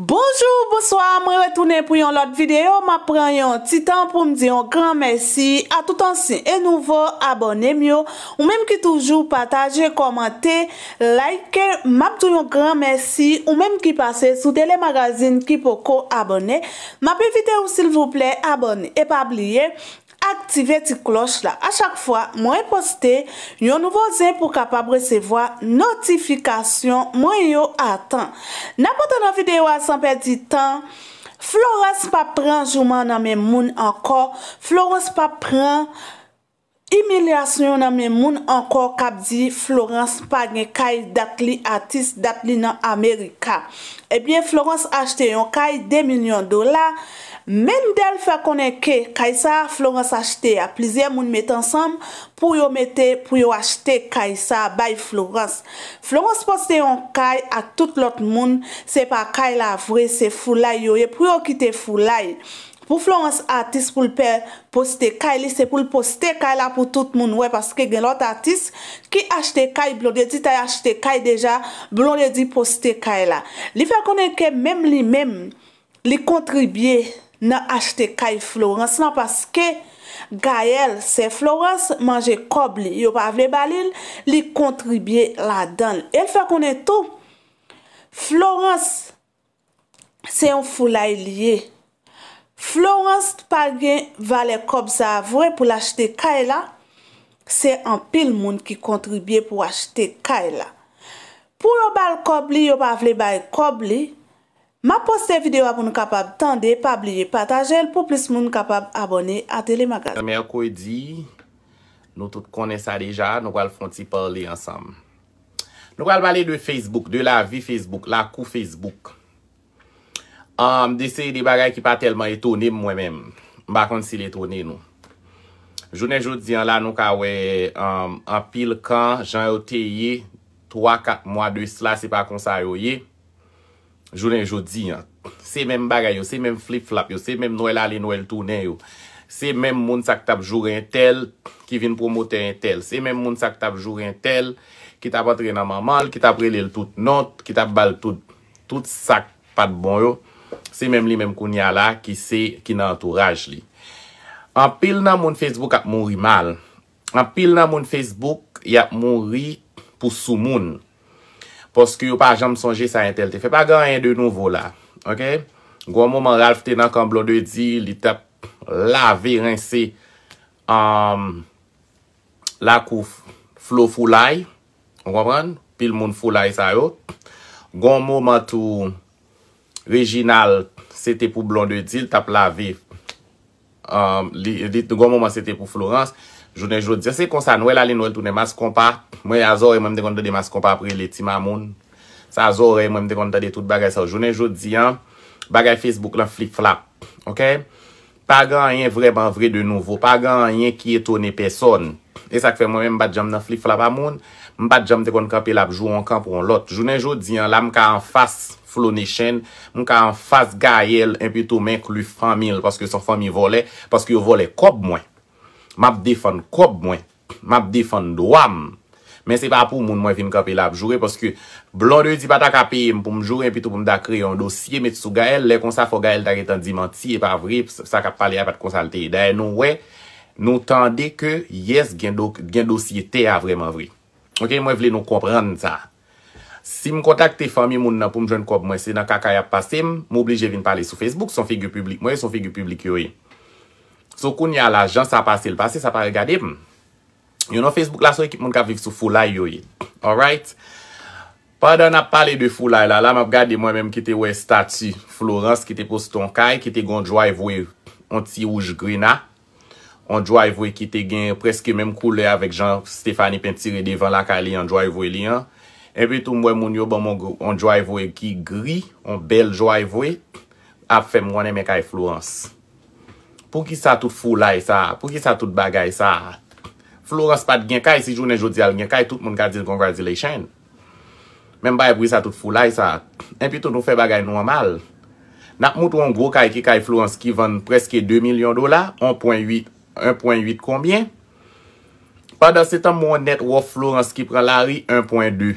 Bonjour, bonsoir, mwen retounen pou yon lot videyo, mwen pren yon titan pou mdi yon gran mersi, a tout ansin e nouvo, abonnen myo, ou menm ki toujou pataje, komante, like, mwen mtou yon gran mersi, ou menm ki pase sou telemagazine ki pou ko abonnen, mwen pivite ou silvouple abonnen e pabliye. aktive ti kloch la. A chak fwa, mwen poste, yon nouvo zin pou kapab resevo notifikasyon mwen yo atan. Na pote nan videyo asan perdi tan, Flores pa pran, jouman nan men moun ankor, Flores pa pran, Emilyasyon nan men moun ankor kap di Florence pa gen kay dat li atis, dat li nan Amerika. Ebyen Florence achte yon kay 2 milyon dola, men del fa konen ke kay sa Florence achte. A plizye moun met ansam pou yo achte kay sa bay Florence. Florence poste yon kay ak tout lot moun se pa kay la vre se fulay yoye pou yo kite fulay. pou Florence artist pou l'pe poste kay li, se pou l'poste kay la pou tout moun we, paske gen lot artist ki achte kay, blon de di tay achte kay deja, blon de di poste kay la. Li fe konen ke mem li mem, li kontribye nan achte kay Florence, nan paske gayel se Florence manje kob li, yo pa ve balil, li kontribye la dan. El fe konen tou, Florence se yon fulay liye, Florence Paguen valè kob sa avwè pou l'achete Kaila, se an pil moun ki kontribye pou l'achete Kaila. Pou yo bal kob li, yo pa vle baye kob li, ma poste videwa pou nou kapab tende, pabliye, patajel, pou plis moun kapab abone a telemagaz. Mè yo kou e di, nou tout konen sa deja, nou wal fonti pale ansam. Nou wal bale de Facebook, de la vi Facebook, la kou Facebook. Am disi de bagay ki pa telman etounen mwen menm. Bakon si letounen nou. Jounen joudi an la nou ka wey an pil kan jan yo teye 3-4 mwa deus la se pa konsa yo ye. Jounen joudi an. Se menm bagay yo, se menm flip-flop yo, se menm noel ale noel tounen yo. Se menm moun sak tab jounen tel ki vin promote en tel. Se menm moun sak tab jounen tel ki ta patre nan manman, ki ta prele l tout not, ki ta bal tout sak pat bon yo. Se menm li menm koun ya la ki se ki nan entouraj li. An pil nan moun Facebook ap moun ri mal. An pil nan moun Facebook yap moun ri pou sou moun. Poske yo pa jom sonje sa intelte. Fe pa ganyan de nouvo la. Ok? Gwamo man ral fte nan kamblo de di li tap la ve rinsi. An la kou flow fulay. Gwamran? Pil moun fulay sa yo. Gwamo man tou... Reginal, sete pou Blond Eudil, tap euh, la ve. Gomo man sete pou Florence. Jounen joudi, se kon sa nouel, alen nouel tou ne mas kompa. Mwen azor e mwen mde konta de mas kompa apre le tima moun. Sa azor e mwen mde konta de tout bagay sa. Jounen joudi, bagay Facebook la flip-flap. Pa gan yon vreman vre de nouvo. Pa gan yon ki etone peson. E sak fe mwen m badjam la flip-flap a moun. m pat jam te kon kapel apjou an kan pou an lot. Jounen joudi an, la m ka an fas flou ne chen, m ka an fas gayel, m pito men klu famil paske son fami vole, paske yo vole kob mwen. M ap defon kob mwen. M ap defon doam. Men se pa pou moun mwen fin kapel apjoure, paske blonde yu di pa ta kapel m pou m joure, m pito pou m da kre yon dosye, met sou gayel, le konsa fo gayel tari tan dimanti, e pa vre, sa kap pale apat konsalte. Da e nou we, nou tende ke yes, gen dosye te a vreman vre. Ok, mwen vle nou koprande sa. Si m kontakte fami moun nan pou m jwenn kop mwen se nan kakay ap pase m, m oblije vin pale sou Facebook son figu publik mwen, son figu publik yoy. E. So koun ya la, jan sa pase l pase, sa pare gade m, yon nou Facebook la sou ekip moun ka vive sou fulay yoy. E. Alright? Pardon ap pale de fulay la, la m ap gade mwen menm ki te we stati Florence ki te poston kay, ki te gondjwa evwe onti ouj gri na. On jwa evwe ki te gen preske mem koule avik Jean-Stéphanie Pentire devant la kali an jwa evwe li an. En pi tou mwen moun yo bon moun jwa evwe ki gri, an bel jwa evwe, ap fe mwen eme kaj Florence. Pou ki sa tout foulay sa, pou ki sa tout bagay sa. Florence pat gen kaj, si jounen jodi al gen kaj, tout moun ka diz congratulations. Mem baye brisa tout foulay sa. En pi tou nou fe bagay normal. Nak moun tou an gro kaj ki kaj Florence ki ven preske 2 milyon dola, 1.8. 1.8 konbyen? Padan se tan moun net wou Florence ki pran Larry, 1.2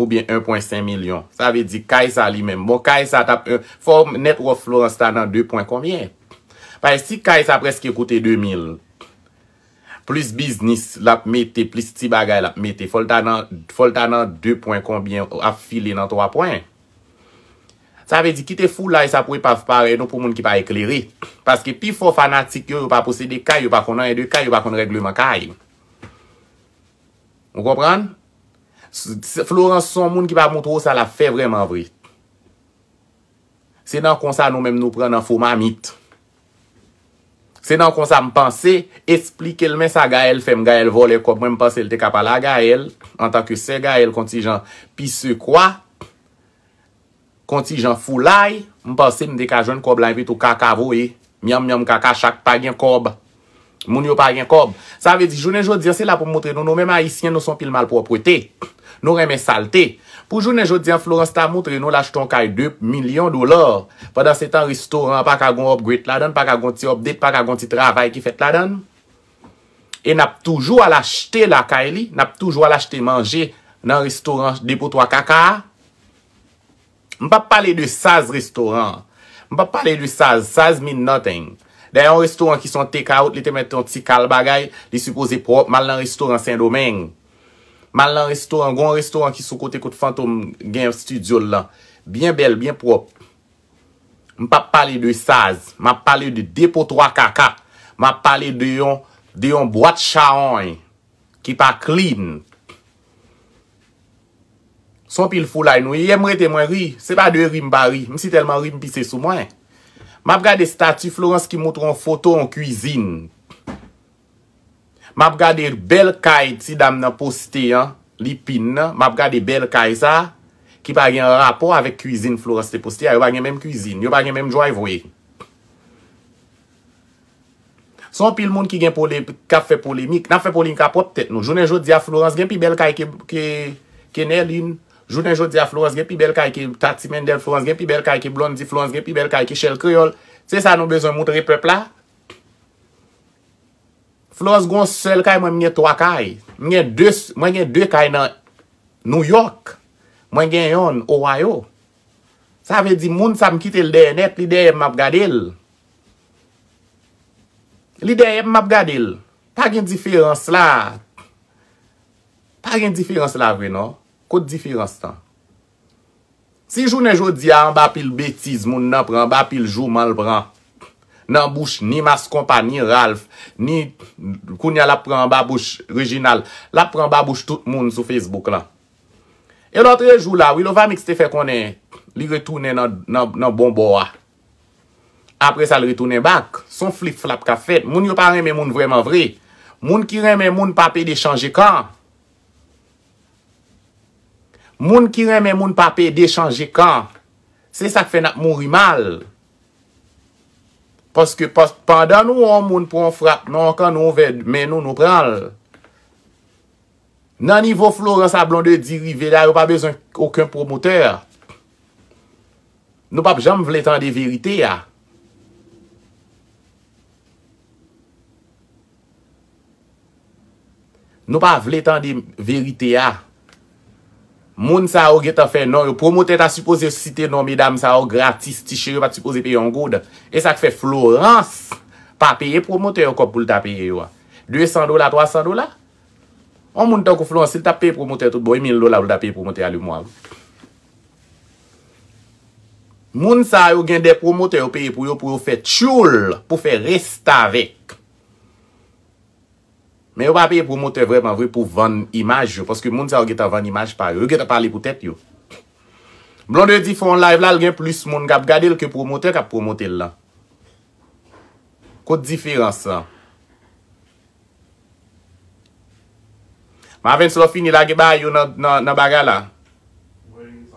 oubyen 1.5 milyon. Sa ve di kaj sa li menm. Moun kaj sa tap, euh, net wou Florence ta nan 2 pon konbyen? Paye si kaj sa preski koute 2000, plus biznis lap mette, plus ti bagay lap mette, folta nan 2 pon konbyen afile nan 3 pon? Sa ve di ki te ful la e sa pou e pa pare nou pou moun ki pa ekleri. Paske pi fo fanatik yo yo pa posede kay yo pa konan edo kay yo pa kon reglouman kay. Ou kompran? Florence son moun ki pa moutou sa la fe vreman vrit. Se nan kon sa nou menm nou pren nan fo mamit. Se nan kon sa mpansi, esplike lmen sa gael fem gael vol e kom menm panse lte kapal la gael. En tanke se gael konti jan pi se kwa. Kontijan fulay, mpase mde ka jwen kob la yve to kaka vo e. Miam miam kaka chak pagyen kob. Moun yo pagyen kob. Sa ve di, jounen joun diyan se la pou moutre nou nou mèm a isyen nou son pil mal propwete. Nou reme salte. Pou jounen joun diyan Florence ta moutre nou la jtoun kaye 2 milyon dolar. Padan se tan restoran pa kagon upgrade la dan, pa kagon ti update, pa kagon ti travay ki fet la dan. E nap toujou al achte la kaye li, nap toujou al achte manje nan restoran depotwa kaka a. Mpap pale de saz restoran. Mpap pale de saz. Saz mean nothing. De yon restoran ki son take out. Li te mette yon tsi kal bagay. Li se pose prop. Mal nan restoran Saint-Domingue. Mal nan restoran. Gon restoran ki sou kote kote Phantom Game Studio la. Bien bel, bien prop. Mpap pale de saz. Mpap pale de depo 3kk. Mpap pale de yon, de yon boate chahoy. Ki pa clean. Son pil fulay nou, ye mwete mwen ri, se ba de rim ba ri, msi telman rim pi se sou mwen. Map gade statu Florence ki mwotron foto en kuzin. Map gade bel kay ti dam nan poste, li pin nan, map gade bel kay sa, ki pa gen rapor avek kuzin Florence te poste, a yo pa gen menm kuzin, yo pa gen menm jwa evwe. Son pil moun ki gen kafe polimik, na fe polimik a potet nou, jounen jout di a Florence gen pi bel kay ke nel in kuzin. Jounen jodi a Florence gen pi bel kay ki Tati Mendel Florence gen pi bel kay ki Blondie Florence gen pi bel kay ki Chelle Creole. Se sa nou bezon moutre pepla. Florence goun sel kay mwen mwenye 3 kay. Mwenye 2 kay nan New York. Mwenye yon Ohio. Sa ve di moun sa mkite l dey enet li dey em map gadil. Li dey em map gadil. Pa gen difirans la. Pa gen difirans la ve nou. Kote diferans tan? Si jounen joudia an ba pil betiz moun nan pran, ba pil joun manl pran, nan bouch ni mas kompa, ni ralf, ni koun ya la pran ba bouch reginal, la pran ba bouch tout moun sou Facebook e la. E lotre joun la, wilo va mikste fe konen, li retounen nan bon bo a. Apre sa li retounen bak, son flip flap ka fet, moun yo pa reme moun vreman vre, moun ki reme moun pa pe de chanje kan, Moun ki reme moun pape de chanje kan. Se sak fe nap mouri mal. Paske pandan nou an moun pou an frap nan kan nou ven men nou nou pral. Nan nivou Florence Ablonde dirive la, yo pa bezon akun promoteur. Nou pape jam vle tan de verite ya. Nou pape vle tan de verite ya. Moun sa ou gen ta fe non, yo promote ta suppose si te non, medam, sa ou gratis, ti chere pati suppose pe yon gouda. E sa ke fe Florence pa peye promote yo kop pou lta peye yo. 200 dola, 300 dola? O moun tan ko Florence, lta peye promote yo tout bon, yon lola pou lta peye promote yo alu mwa. Moun sa ou gen de promote yo peye pou yo, pou yo fe choul, pou fe resta vek. Men yo pa peye promote vreman vre pou van imaj yo. Paske moun sa ou geta van imaj pa yo. Ou geta pali pou tet yo. Blonde di foun live la, l gen plus moun. Gap gade l ke promote, gap promote l la. Kote diferans la? Ma ven slo fini la, geba yo nan baga la.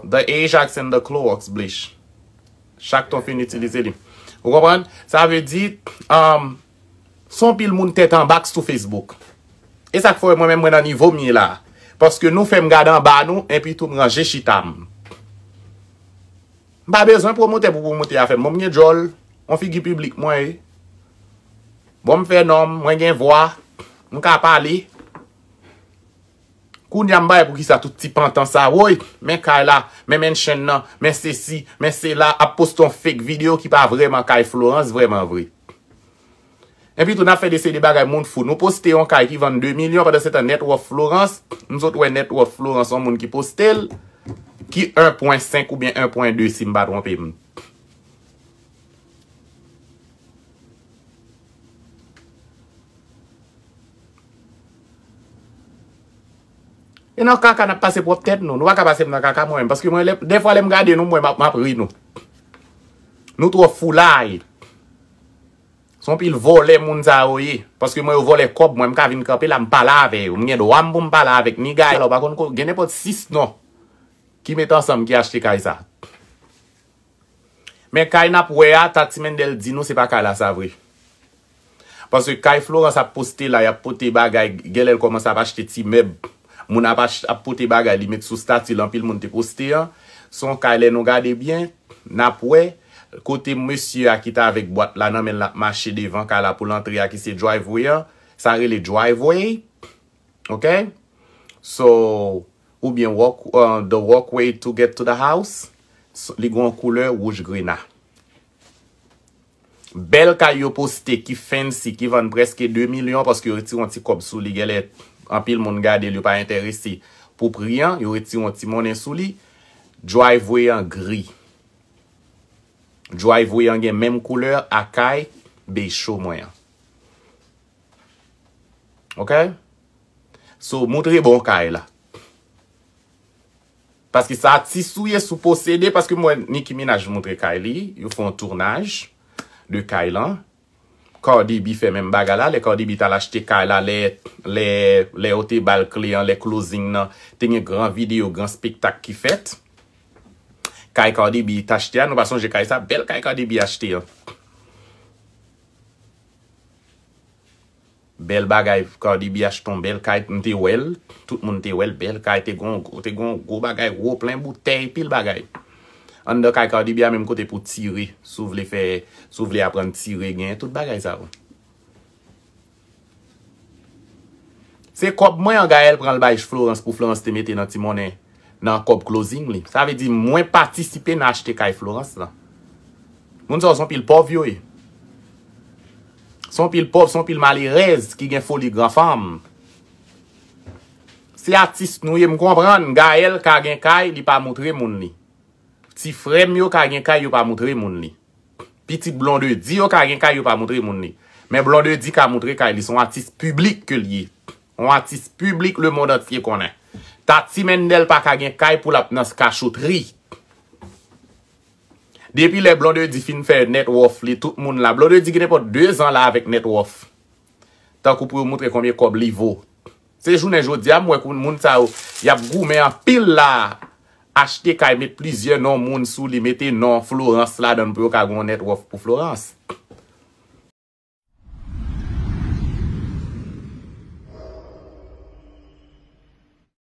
The Ajax and the Clorox, blech. Chak ton fin utilize li. Ou kompren? Sa ve di... Son pil moun tetan bak sou Facebook. E sa k fwoy mwen mwen nan nivou mwen la. Paske nou fem gadan ba nou, en pi tou mwen jeshi tam. Ba bezwen pou mwote pou mwote ya fem. Mwen mwen jol, mwen fi gipublik mwen e. Eh. Mwen bon, mwen fè nom, mwen gen vwa, mwen ka pale. Koun yam bay pou ki sa tout ti pantan sa. Woy, men kala, men men chen nan, men se si, men se la, ap poston fek video ki pa vreman kay Florence vreman vre. Epi tou na fè de sè de bagay moun fù. Nou postè yon kaj ki vande 2 milyon. Fè de sè tan net wò Florence. Mzot wè net wò Florence yon moun ki postè l. Ki 1.5 ou bien 1.2 simba dwan pè moun. E nan kakana pase pou wè ptèd nou. Nou wak apase mwen kakamoyen. Paske mwen lèp. Defwa lèm gade nou mwen mapri nou. Nou tou wè fù lai. E. Son pil vole moun za ouye. Paske mwen yo vole kob mwen mka vin kapel an pala ave. Mwen yen do an pou m pala ave. Ni gaya lopakon kon genepot 6 non. Ki metan som ki achete kaya sa. Men kaya nap wey a tatimendel di nou se pa kaya la sa vwey. Paske kaya Florence ap poste la yapote bagay. Gyelel koman sa ap achete ti meb. Moun ap apote bagay li met sou stati lan pil moun te poste ya. Son kaya le nou gade bien. Nap wey. Kote monsye a kita avek boat la nan men la mache devan ka la pou lantri a ki se driveway an. Sa re le driveway. Ok. So ou bien euh, the walkway to get to the house. Li gwen koule rouj gri na. Bel ka yo poste ki fensi ki vande preske 2 milyon. Paske yon ti yon ti kob sou li gelet. Anpil moun gade li yo pa interese. Po priyan yon ti yon ti mounen sou li. Driveway an gri. Jwa yi voyan gen menm kouleur a kay be yi chou mwen. Ok? So, mwotre bon kay la. Paske sa atisou ye sou posede. Paske mwen, nikimi na jw mwotre kay li. Yo foun tournage de kay lan. Kordi bi fè menm baga la. Le kordi bi tala chete kay la. Le ote bal kli an, le closing nan. Tenye gran video, gran spektak ki fèt. Kay kardibi it ashte an, ah, nou bason je kay sa bel kay kardibi ashte an. Bel bagay kardibi ashton, bel kay nte wel, tout moun nte wel bel, kay te gon go, te gon go bagay, ro plen butey pil bagay. An de kay kardibi an menm kote pou tire, sou vle fe, sou vle apren tire gen, tout bagay sa ou. Se kop mwen an gay el pran l bayj Florence pou Florence te mette nan ti mounen. nan kop klozing li. Sa ve di mwen patisipe nan achete kay Florence la. Moun sa oh, son pil pov yo e. Son pil pov, son pil mali rez ki gen foli gran fam. Se artist nou ye m konpren, ga el kagen kay li pa moutre moun li. Ti frem yo kagen kay yo pa moutre moun li. Petit blonde di yo kagen kay yo pa moutre moun li. Men blonde di ka moutre kay li son artist publik ke li. On artist publik le moun dati ye konen. Ta timen nel pa kagen kay pou lap nan skachotri. Depi le blonde di fin fè net wof li tout moun la. Blonde di genè po 2 an la avèk net wof. Tan kou pou yo moutre koumye kob li vo. Se jounen joun di amwe koun moun sa ou. Yap gou men an pil la. Achtè kay met plizien nan moun sou li metè nan Florence la. Dan pou yo kagoun net wof pou Florence.